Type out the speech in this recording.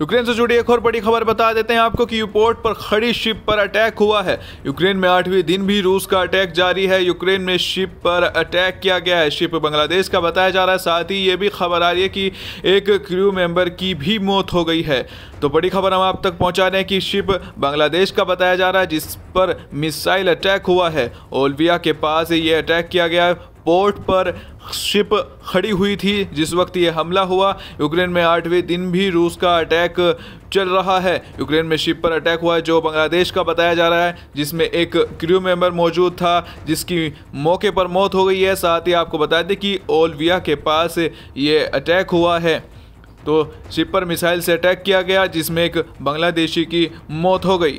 Ukraine से जुड़ी एक और बड़ी खबर बता देते हैं आपको कि यूपोर्ट पर खड़ी शिप पर अटैक हुआ है यूक्रेन में आठवें दिन भी रूस का अटैक जारी है यूक्रेन में शिप पर अटैक किया गया है शिप बांग्लादेश का बताया जा रहा है साथ ही ये भी खबर आ रही है कि एक क्रू मेंबर की भी मौत हो गई है तो बड़ी खबर हम आप तक पहुँचा रहे हैं कि शिप बांग्लादेश का बताया जा रहा है जिस पर मिसाइल अटैक हुआ है ओलविया के पास ये अटैक किया गया पोर्ट पर शिप खड़ी हुई थी जिस वक्त ये हमला हुआ यूक्रेन में आठवें दिन भी रूस का अटैक चल रहा है यूक्रेन में शिप पर अटैक हुआ है जो बांग्लादेश का बताया जा रहा है जिसमें एक क्रू मेंबर मौजूद था जिसकी मौके पर मौत हो गई है साथ ही आपको बता दें कि ओलविया के पास ये अटैक हुआ है तो शिप पर मिसाइल से अटैक किया गया जिसमें एक बांग्लादेशी की मौत हो गई